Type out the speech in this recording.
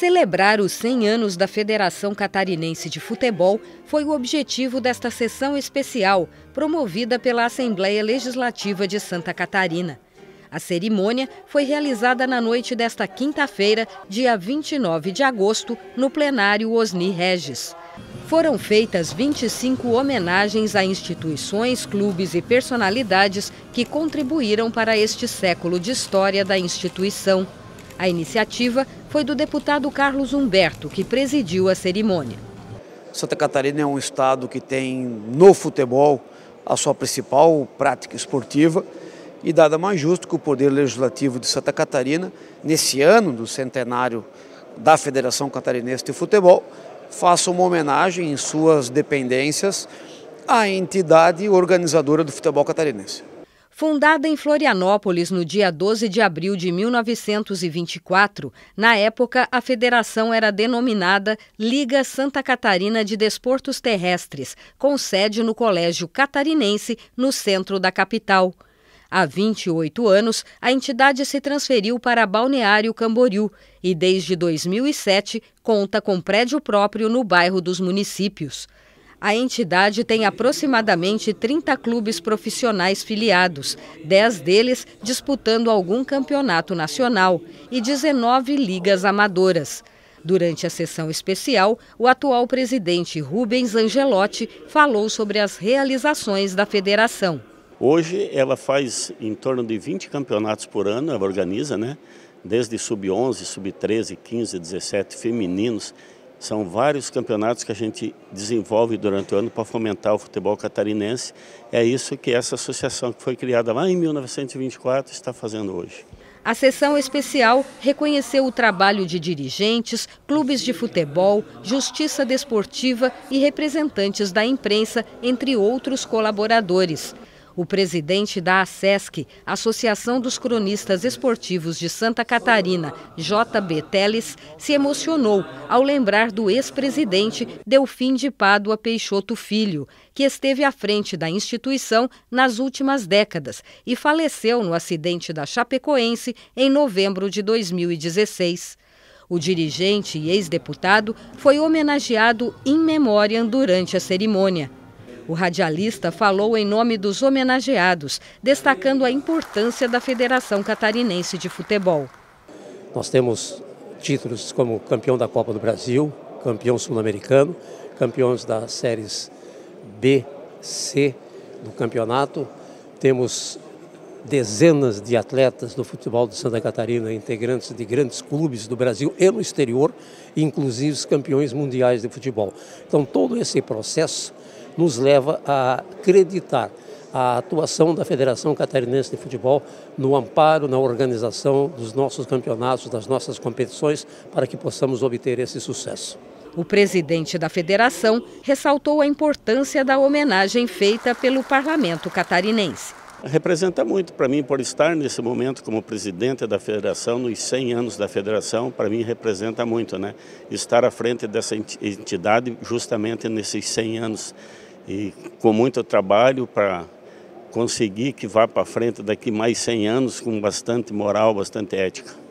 Celebrar os 100 anos da Federação Catarinense de Futebol foi o objetivo desta sessão especial, promovida pela Assembleia Legislativa de Santa Catarina. A cerimônia foi realizada na noite desta quinta-feira, dia 29 de agosto, no plenário Osni Regis. Foram feitas 25 homenagens a instituições, clubes e personalidades que contribuíram para este século de história da instituição. A iniciativa foi do deputado Carlos Humberto, que presidiu a cerimônia. Santa Catarina é um estado que tem no futebol a sua principal prática esportiva e nada mais justo que o Poder Legislativo de Santa Catarina, nesse ano do centenário da Federação Catarinense de Futebol, faça uma homenagem em suas dependências à entidade organizadora do futebol catarinense. Fundada em Florianópolis no dia 12 de abril de 1924, na época a federação era denominada Liga Santa Catarina de Desportos Terrestres, com sede no Colégio Catarinense, no centro da capital. Há 28 anos, a entidade se transferiu para Balneário Camboriú e, desde 2007, conta com prédio próprio no bairro dos Municípios. A entidade tem aproximadamente 30 clubes profissionais filiados, 10 deles disputando algum campeonato nacional e 19 ligas amadoras. Durante a sessão especial, o atual presidente Rubens Angelotti falou sobre as realizações da federação. Hoje ela faz em torno de 20 campeonatos por ano, ela organiza, né? Desde sub-11, sub-13, 15, 17 femininos são vários campeonatos que a gente desenvolve durante o ano para fomentar o futebol catarinense. É isso que essa associação que foi criada lá em 1924 está fazendo hoje. A sessão especial reconheceu o trabalho de dirigentes, clubes de futebol, justiça desportiva e representantes da imprensa, entre outros colaboradores. O presidente da ASESC, Associação dos Cronistas Esportivos de Santa Catarina, JB Teles, se emocionou ao lembrar do ex-presidente Delfim de Pádua Peixoto Filho, que esteve à frente da instituição nas últimas décadas e faleceu no acidente da Chapecoense em novembro de 2016. O dirigente e ex-deputado foi homenageado in memoriam durante a cerimônia. O radialista falou em nome dos homenageados, destacando a importância da Federação Catarinense de Futebol. Nós temos títulos como campeão da Copa do Brasil, campeão sul-americano, campeões das séries B, C do campeonato. Temos dezenas de atletas do futebol de Santa Catarina, integrantes de grandes clubes do Brasil e no exterior, inclusive campeões mundiais de futebol. Então, todo esse processo nos leva a acreditar a atuação da Federação Catarinense de Futebol no amparo, na organização dos nossos campeonatos, das nossas competições, para que possamos obter esse sucesso. O presidente da federação ressaltou a importância da homenagem feita pelo parlamento catarinense. Representa muito para mim, por estar nesse momento como presidente da federação, nos 100 anos da federação, para mim representa muito, né? Estar à frente dessa entidade justamente nesses 100 anos e com muito trabalho para conseguir que vá para frente daqui mais 100 anos com bastante moral, bastante ética.